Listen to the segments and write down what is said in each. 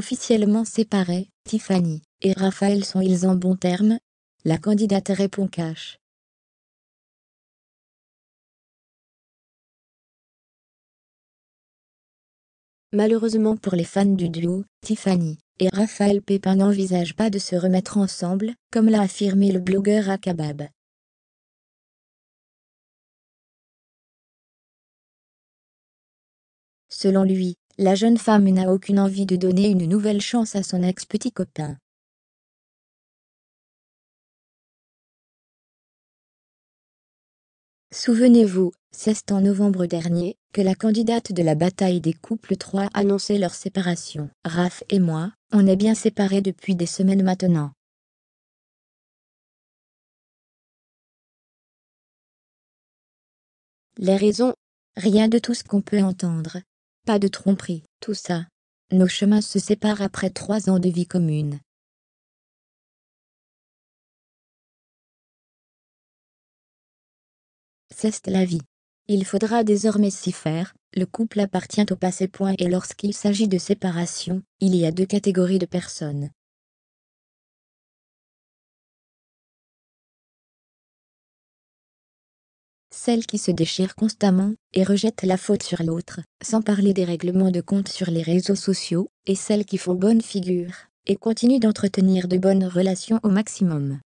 Officiellement séparés, Tiffany et Raphaël sont-ils en bons termes La candidate répond cash. Malheureusement pour les fans du duo, Tiffany et Raphaël Pépin n'envisagent pas de se remettre ensemble, comme l'a affirmé le blogueur Akabab. Selon lui, la jeune femme n'a aucune envie de donner une nouvelle chance à son ex-petit copain. Souvenez-vous, c'est en novembre dernier que la candidate de la bataille des couples 3 annonçait leur séparation. Raph et moi, on est bien séparés depuis des semaines maintenant. Les raisons Rien de tout ce qu'on peut entendre, pas de tromperie, tout ça. Nos chemins se séparent après trois ans de vie commune. C'est la vie. Il faudra désormais s'y faire, le couple appartient au passé point et lorsqu'il s'agit de séparation, il y a deux catégories de personnes. Celles qui se déchirent constamment et rejettent la faute sur l'autre, sans parler des règlements de compte sur les réseaux sociaux, et celles qui font bonne figure et continuent d'entretenir de bonnes relations au maximum.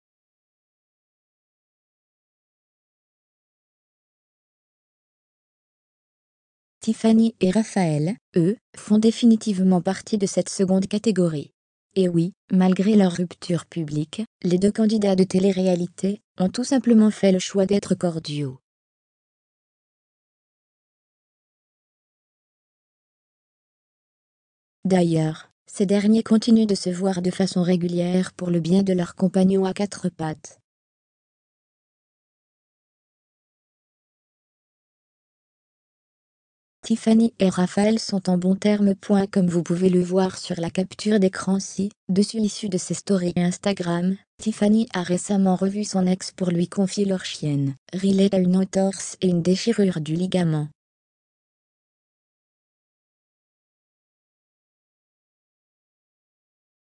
Tiffany et Raphaël, eux, font définitivement partie de cette seconde catégorie. Et oui, malgré leur rupture publique, les deux candidats de télé-réalité ont tout simplement fait le choix d'être cordiaux. D'ailleurs, ces derniers continuent de se voir de façon régulière pour le bien de leurs compagnons à quatre pattes. Tiffany et Raphaël sont en bons termes. Comme vous pouvez le voir sur la capture d'écran ci-dessus l'issue de ses stories Instagram, Tiffany a récemment revu son ex pour lui confier leur chienne. Riley a une entorse et une déchirure du ligament.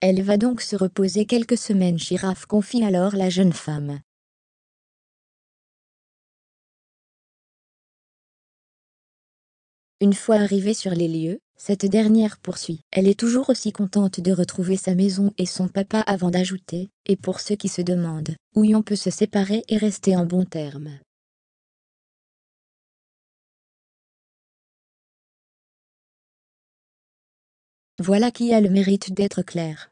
Elle va donc se reposer quelques semaines Shiraf confie alors la jeune femme. Une fois arrivée sur les lieux, cette dernière poursuit. Elle est toujours aussi contente de retrouver sa maison et son papa avant d'ajouter, et pour ceux qui se demandent, où on peut se séparer et rester en bons termes. Voilà qui a le mérite d'être clair.